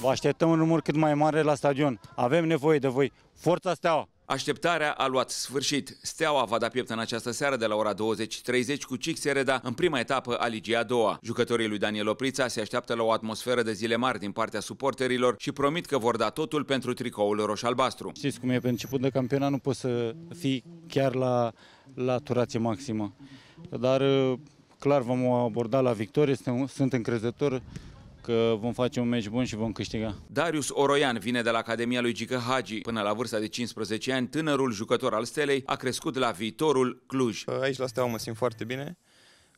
Vă așteptăm în număr cât mai mare la stadion. Avem nevoie de voi. Forța Steaua! Așteptarea a luat sfârșit. Steaua va da piept în această seară de la ora 20.30 cu Cic Sereda în prima etapă a Ligii a doua. Jucătorii lui Daniel Oprița se așteaptă la o atmosferă de zile mari din partea suporterilor și promit că vor da totul pentru tricoul roș-albastru. Știți cum e, pe început de campionat nu poți să fii chiar la, la turație maximă. Dar uh, clar vom aborda la victorie, sunt încrezător că vom face un meci bun și vom câștiga. Darius Oroian vine de la Academia lui Gică Hagi. Până la vârsta de 15 ani, tânărul jucător al Stelei a crescut la viitorul Cluj. Aici la Steaua mă simt foarte bine.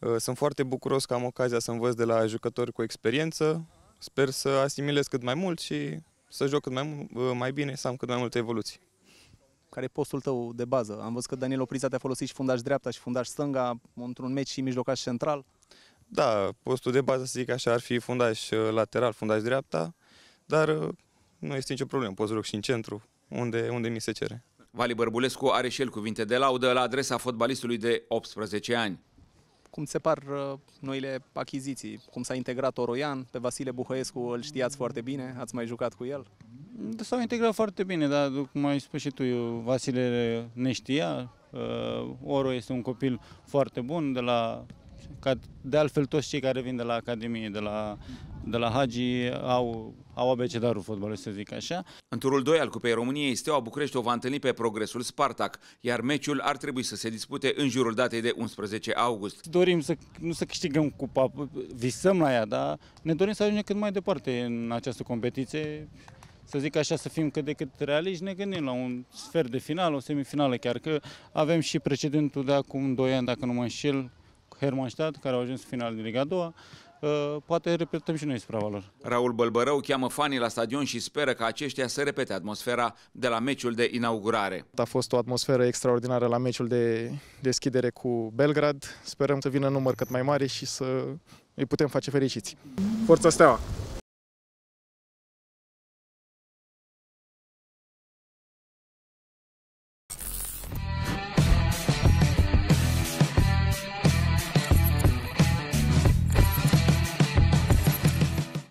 Uh, sunt foarte bucuros că am ocazia să învăț de la jucători cu experiență. Sper să asimilez cât mai mult și să joc cât mai, uh, mai bine, să am cât mai multe evoluții. Care e postul tău de bază? Am văzut că Daniel Oprița te-a folosit și fundaș dreapta și fundaș stânga într-un meci și mijlocaș central da, postul de bază, să zic așa, ar fi fundaș uh, lateral, fundaș dreapta, dar uh, nu este nicio problemă, pot să și în centru, unde, unde mi se cere. Vali Bărbulescu are și el cuvinte de laudă la adresa fotbalistului de 18 ani. Cum se par uh, noile achiziții? Cum s-a integrat Oroian? Pe Vasile Buhăescu îl știați foarte bine? Ați mai jucat cu el? S-au integrat foarte bine, dar cum ai spus și tu, Vasile ne știa. Oro este un copil foarte bun de la ca de altfel toți cei care vin de la Academie, de la, de la Hagi, au, au abecedarul fotbalului, să zic așa. În turul 2 al Cupei României, Steaua București o va întâlni pe progresul Spartac, iar meciul ar trebui să se dispute în jurul datei de 11 august. Dorim să nu să câștigăm cupa, visăm la ea, dar ne dorim să ajungem cât mai departe în această competiție să zic așa, să fim cât de cât realiști, ne gândim la un sfert de final, o semifinală chiar, că avem și precedentul de acum 2 ani, dacă nu mă înșel, Hermannstadt, care au ajuns final din Liga 2 uh, poate repetăm și noi supravalor. lor. Raul Bălbărău cheamă fanii la stadion și speră ca aceștia să repete atmosfera de la meciul de inaugurare. A fost o atmosferă extraordinară la meciul de deschidere cu Belgrad. Sperăm să vină număr cât mai mare și să îi putem face fericiți. Forța Steaua!